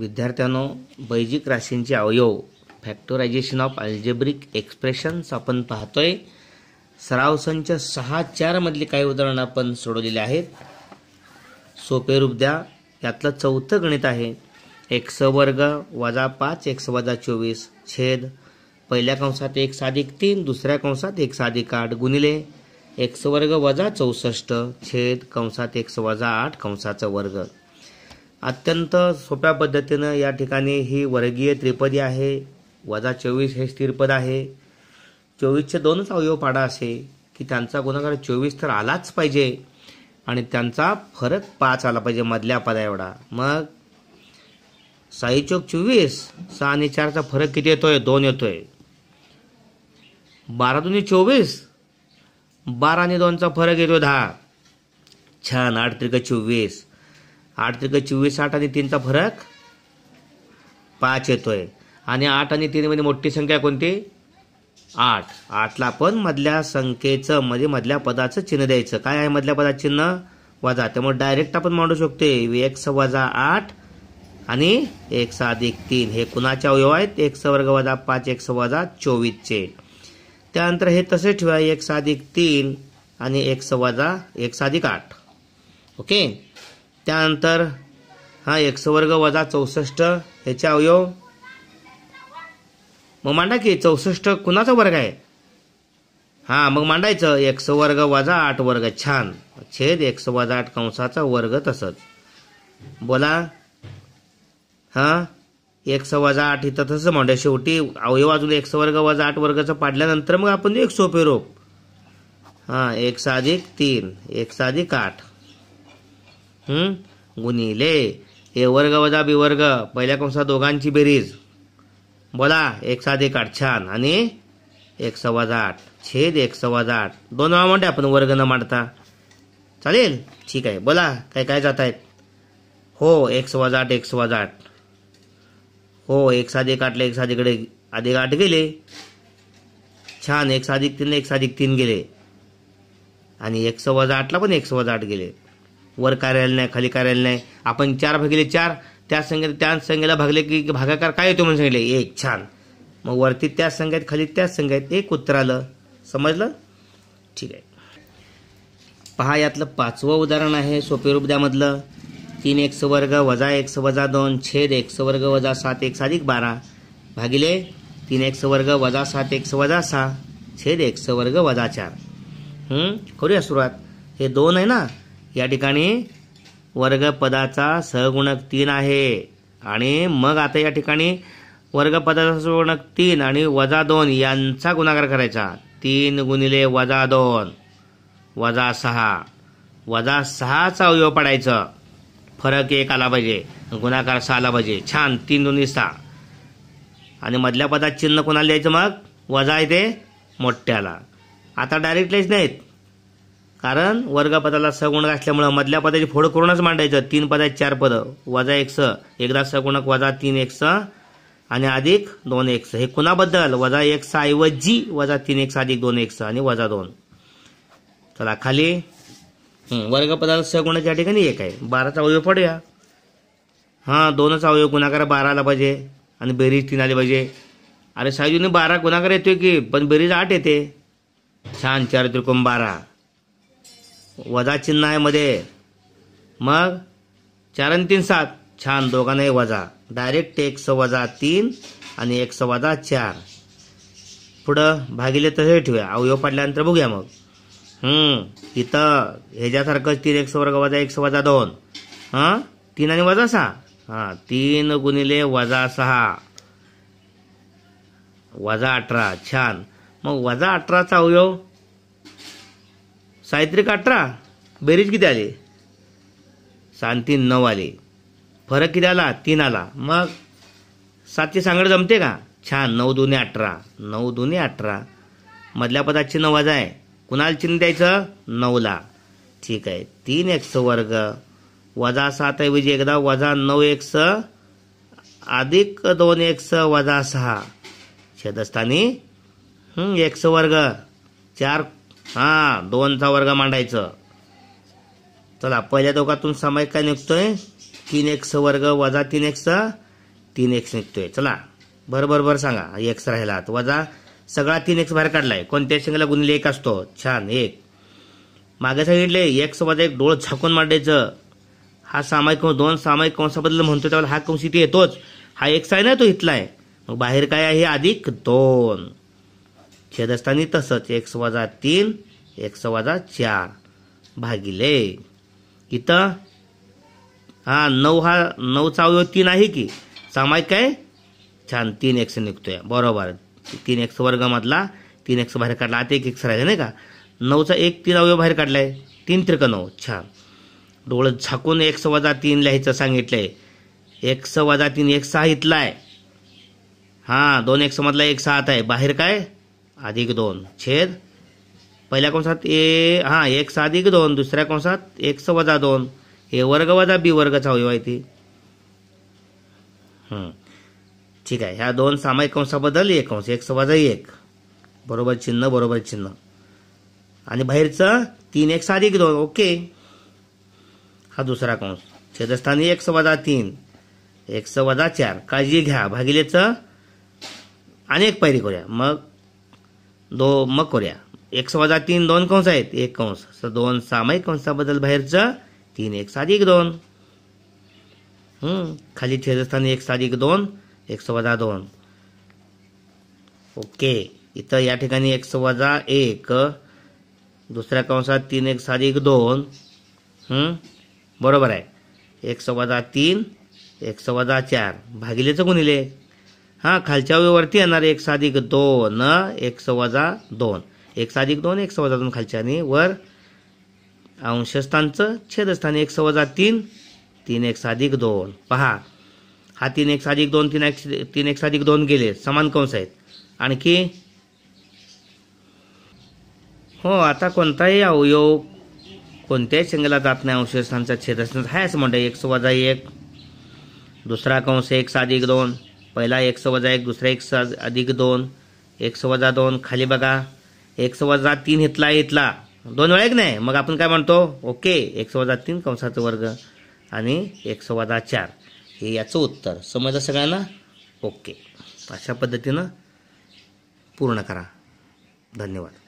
विद्यार्थ्यांनो बैजिक राशींचे अवयव factorisation of algebraic expressions आपण पाहतोय सराव संच सहा चारमधली काही उदाहरणं आपण सोडवलेली आहेत सोपे रूप द्या यातलं चौथं गणित आहे एक्स वर्ग वजा पाच एक्स वजा चोवीस छेद पहिल्या कंसात एक साधिक तीन दुसऱ्या कंसात एक साधिक आठ गुणिले एक्स वर्ग वजा चौसष्ट छेद कंसात एक्स वजा आठ कंसाचा वर्ग अत्यंत सोप्या पद्धतीनं या ठिकाणी ही वर्गीय त्रिपदी आहे वजा चोवीस हे स्थिरपद आहे चोवीसचे दोनच अवयव पाडा असे की त्यांचा गुणाकार चोवीस तर आलाच पाहिजे आणि त्यांचा फरक पाच आला पाहिजे मधल्या पदा एवढा मग साई चौक चोवीस सहा आणि चारचा फरक किती येतोय दोन येतोय बारा दोन्ही चोवीस बारा आणि दोनचा फरक येतो दहा छान आठ त्रिक चोवीस आठ त्रिक चोवीस आठ आणि तीनचा फरक पाच येतोय आणि आठ आणि तीन तीनमध्ये मोठी संख्या कोणती आठ आठला आपण मधल्या संख्येचं म्हणजे मधल्या पदाचं चिन्ह द्यायचं काय आहे मधल्या पदाचं चिन्ह वजा त्यामुळे डायरेक्ट आपण मांडू शकतो एक्स वजा आठ आणि एक अधिक तीन हे कुणाचे अवयव आहेत एक्स वर्ग वजा पाच एक्स वजा चोवीसचे त्यानंतर हे तसे ठेवा एक अधिक तीन आणि एक वजा एक अधिक आठ ओके त्यानंतर हा वर्ग वजा चौसष्ट ह्याचे अवयव मग मांडा की चौसष्ट कुणाचा वर्ग आहे हां मग मांडायचं एक्स वर्ग वजा आठ वर्ग छान छेद एक्स वजा आठ कंसाचा वर्ग तसंच बोला हां एक्स वजा आठ इथं तसंच मांडा शेवटी अवयव अजून एक्स वर्ग वजा आठ वर्गाचा पाडल्यानंतर मग आपण एक सोपे रोप हां एक साधिक तीन एक साधिक आठ गुणिले हे वर्ग वजा बी वर्ग पहिल्या कंसात दोघांची बेरीज बोला एक सात एक आठ छान आणि एक सव्वा आठ छेद एक सव्वा आठ दोन वेळा म्हणते आपण वर्ग न मांडता चालेल ठीक आहे बोला काय काय जात आहेत हो एक सव्वा आठ एक सव्वा आठ हो एक साधे काटले एक साधीकडे आधी आठ गेले छान एक साधिक तीन एक साधिक तीन गेले आणि एक सव्वा आठला पण एक सव्वा आठ गेले वर कार्यालय नाही खाली कार्यालय नाही आपण चार भागिले चार त्या संख्येत त्या संख्येला भागले की भागाकार काय येतो म्हणून सांगितले एक छान मग वरती त्याच संख्येत खाली त्याच संख्येत एक उत्तर आलं समजलं ठीक आहे पहा यातलं पाचवं उदाहरण आहे सोपे रूप द्यामधलं तीन एक वर्ग वजा एक वजा दोन छेद एक वर्ग वजा सात एक साधिक बारा भागिले तीन एक वर्ग वजा सात एक वजा सहा छेद एक वर्ग वजा चार करूया सुरुवात हे दोन आहे ना या ठिकाणी वर्गपदाचा सहगुणक तीन आहे आणि मग आता या ठिकाणी वर्गपदाचा सहगुणक तीन आणि वजा दोन यांचा गुणाकार करायचा तीन गुणिले वजा दोन वजा सहा वजा सहाचा अवयव पडायचं फरक एक आला पाहिजे गुणाकार सहा आला पाहिजे छान तीन दोन्ही सहा आणि मधल्या पदात चिन्ह कोणाला द्यायचं मग वजा येते मोठ्याला आता डायरेक्ट लिहायच नाहीत कारण वर्गपदाला सगुणक असल्यामुळं मधल्या पदाची फोड करूनच मांडायचं तीन पदात चार पद वजा एक स एकदा सगुणक वजा तीन एक स आणि अधिक दोन एक स हे कुणाबद्दल वजा एक स ऐवजी वजा तीन एक अधिक दोन एक स आणि वजा दोन चला खाली वर्गपदाला सगुणाच्या ठिकाणी एक आहे बाराचा अवयव पडूया हां दोनच अवयव गुणाकार बारा आला पाहिजे आणि बेरीज तीन आली पाहिजे अरे साईजून बारा गुणाकार येतोय की पण बेरीज आठ येते छान चार त्रिकोण बारा वजा चिन्ह आहे मध्ये मग चार आणि तीन सात छान दोघांनाही वजा डायरेक्ट एक वजा तीन आणि एक वजा चार पुढं भागिले तर हे ठेवूया अवयव पाडल्यानंतर बघूया मग इथं ह्याच्यासारखंच तीन एक वर्ग वजा एक वजा दोन हां तीन आणि वजा सहा हां तीन गुणिले वजा सहा वजा अठरा छान मग वजा अठराचा अवयव का अठरा बेरीज किती आली शांती नऊ आली फरक किती आला तीन आला मग सातची सांगड जमते का छान नऊ दोन्ही अठरा नऊ दोन्ही अठरा मधल्या पदाची नऊ वाजा आहे कुणाला चिन्ह द्यायचं नऊला ठीक आहे तीन एक्स वर्ग वजा सात ऐवजी एकदा वजा नऊ एक्स अधिक दोन एक्स वजा सहा छेदस्थानी एक्स वर्ग चार हां दोनचा वर्ग मांडायचं चला पहिल्या दोघातून सामायिक काय निघतोय तीन एक्स वर्ग वजा तीन एक्स तीन एक्स निघतोय चला बरोबर भर सांगा एक्स राहिला वजा सगळा तीन एक्स बाहेर काढलाय कोणत्या शेंगला गुणले एक असतो छान एक मागे सांगितले एक्स वजा एक डोळ झाकून मांडायचं हा सामायिक दोन सामायिक कंसाबद्दल म्हणतो त्यावेळेला हा कंस इथे येतोच हा एक्स आहे ना तो इथला आहे मग बाहेर काय आहे अधिक दोन छेदस्थानी तसंच एक्स वजा तीन एक्स वजा चार भागिले इथं हा नऊ हा नऊचा अवयव तीन आहे की सामायिक काय छान तीन एक्स निघतोय बरोबर तीन एक्स वर्गामधला तीन एक्स बाहेर काढला आता एक एक्स राहिले नाही का नऊचा एक तीन अवयव बाहेर काढला आहे तीन त्रिक नऊ छान डोळं झाकून एक्स वजा तीन लिहायचं सांगितलं आहे एक्स वजा तीन एक सहा इथला आहे हां दोन एक्समधला एक सहा आहे बाहेर काय अधिक दोन छेद पहिल्या कंसात ए हां एक्स अधिक दोन दुसऱ्या कंसात एक्स वजा दोन हे वर्ग वजा बी वर्गचा होईल माहिती ठीक आहे ह्या दोन सामायिक कंसाबद्दल एक अंश एक्स वजा एक बरोबर चिन्ह बरोबर चिन्ह आणि बाहेरचं तीन एक्स अधिक दोन ओके हा दुसरा कंस छेदस्थानी एक्स वजा तीन एक्स वजा चार काळजी घ्या भागिलेचं आणि एक पायरी करूया मग दो मकोऱ्या हो एक वजा तीन दोन कंस आहेत एक कंस असं दोन सामायिक कंसाबद्दल बाहेरचं तीन एक एक दोन खाली असताना एक साधिक दोन एक वजा दोन ओके इथं या ठिकाणी एक वजा एक दुसऱ्या कंसात तीन एक साधिक दोन बरोबर आहे एक वजा तीन एक वजा चार भागिलेचं गुणिले हां खालच्या वेळेवरती येणार एक साधिक दोन एक वजा दोन एक साधिक दोन एक वजा दोन खालच्याने वर अंशस्थानचं छेदस्थान एक वजा तीन तीन एक साधिक दोन पहा हा तीन एक साधिक दोन तीन एक तीन एक साधिक दोन गेले समान कंस आहेत आणखी हो आता कोणताही अवयव कोणत्याही शेंगेला जात नाही अंशस्थानचा छेदस्थान आहे असं म्हणतं एक वजा एक दुसरा कंस एक साधिक दोन पहिला एक वजा एक दुसरा एकशे अधिक दोन एकशे वजा दोन खाली बघा एकशे वजा तीन इथला इथला दोन वेळा एक नाही मग आपण काय म्हणतो ओके एकशे वजा तीन कंसाचं वर्ग आणि एक वजा चार हे याचं उत्तर समजा सगळ्यांना ओके अशा पद्धतीनं पूर्ण करा धन्यवाद